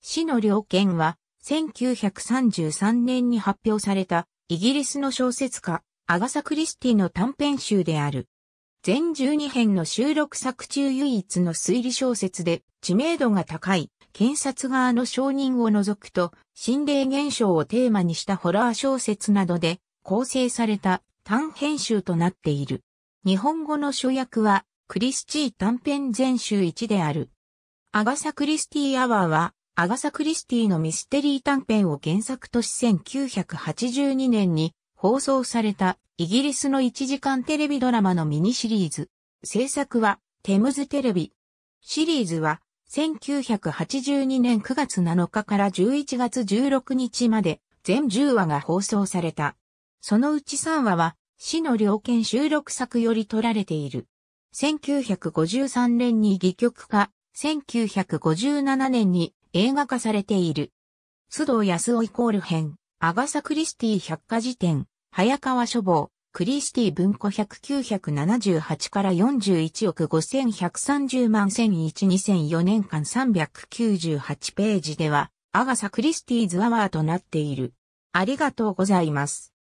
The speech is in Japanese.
市の領権は、1933年に発表された、イギリスの小説家、アガサ・クリスティの短編集である。全12編の収録作中唯一の推理小説で、知名度が高い、検察側の承認を除くと、心霊現象をテーマにしたホラー小説などで、構成された短編集となっている。日本語の書訳は、クリスティ短編全集1である。アガサ・クリスティアワーは、アガサ・クリスティのミステリー短編を原作とし1982年に放送されたイギリスの1時間テレビドラマのミニシリーズ。制作はテムズテレビ。シリーズは1982年9月7日から11月16日まで全10話が放送された。そのうち3話は市の両犬収録作より取られている。1953年に戯曲化、1957年に映画化されている。須藤康夫イコール編、アガサ・クリスティ百科事典、早川書房、クリスティ文庫1 9 7 8から41億5130万10012004年間398ページでは、アガサ・クリスティーズアワーとなっている。ありがとうございます。